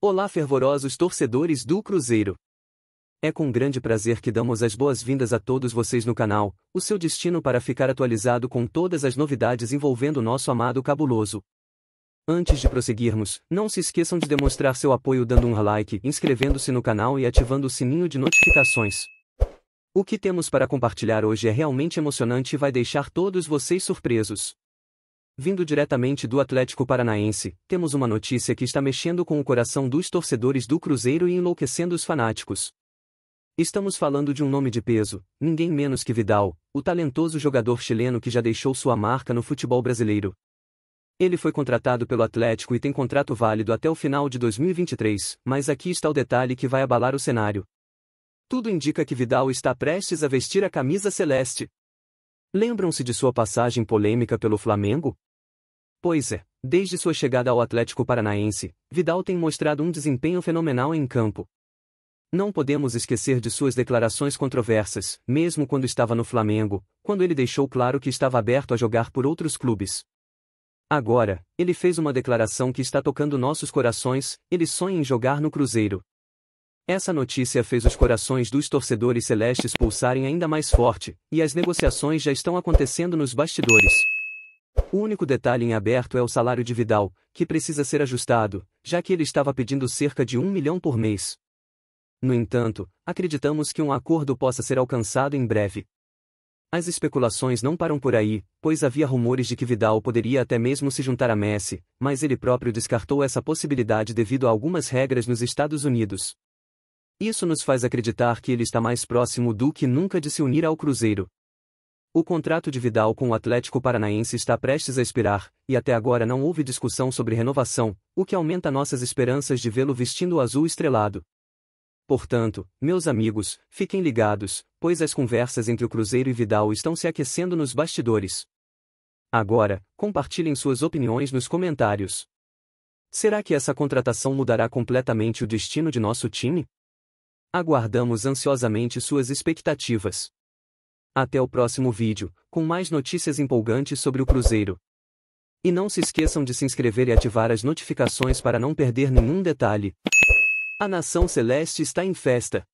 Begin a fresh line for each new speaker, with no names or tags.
Olá, fervorosos torcedores do Cruzeiro! É com grande prazer que damos as boas-vindas a todos vocês no canal, o seu destino para ficar atualizado com todas as novidades envolvendo nosso amado cabuloso. Antes de prosseguirmos, não se esqueçam de demonstrar seu apoio dando um like, inscrevendo-se no canal e ativando o sininho de notificações. O que temos para compartilhar hoje é realmente emocionante e vai deixar todos vocês surpresos. Vindo diretamente do Atlético Paranaense, temos uma notícia que está mexendo com o coração dos torcedores do Cruzeiro e enlouquecendo os fanáticos. Estamos falando de um nome de peso, ninguém menos que Vidal, o talentoso jogador chileno que já deixou sua marca no futebol brasileiro. Ele foi contratado pelo Atlético e tem contrato válido até o final de 2023, mas aqui está o detalhe que vai abalar o cenário. Tudo indica que Vidal está prestes a vestir a camisa celeste. Lembram-se de sua passagem polêmica pelo Flamengo? Pois é, desde sua chegada ao Atlético Paranaense, Vidal tem mostrado um desempenho fenomenal em campo. Não podemos esquecer de suas declarações controversas, mesmo quando estava no Flamengo, quando ele deixou claro que estava aberto a jogar por outros clubes. Agora, ele fez uma declaração que está tocando nossos corações, ele sonha em jogar no Cruzeiro. Essa notícia fez os corações dos torcedores celestes pulsarem ainda mais forte, e as negociações já estão acontecendo nos bastidores. O único detalhe em aberto é o salário de Vidal, que precisa ser ajustado, já que ele estava pedindo cerca de um milhão por mês. No entanto, acreditamos que um acordo possa ser alcançado em breve. As especulações não param por aí, pois havia rumores de que Vidal poderia até mesmo se juntar a Messi, mas ele próprio descartou essa possibilidade devido a algumas regras nos Estados Unidos. Isso nos faz acreditar que ele está mais próximo do que nunca de se unir ao Cruzeiro. O contrato de Vidal com o Atlético Paranaense está prestes a expirar, e até agora não houve discussão sobre renovação, o que aumenta nossas esperanças de vê-lo vestindo o azul estrelado. Portanto, meus amigos, fiquem ligados, pois as conversas entre o Cruzeiro e Vidal estão se aquecendo nos bastidores. Agora, compartilhem suas opiniões nos comentários. Será que essa contratação mudará completamente o destino de nosso time? Aguardamos ansiosamente suas expectativas. Até o próximo vídeo, com mais notícias empolgantes sobre o Cruzeiro. E não se esqueçam de se inscrever e ativar as notificações para não perder nenhum detalhe. A nação celeste está em festa.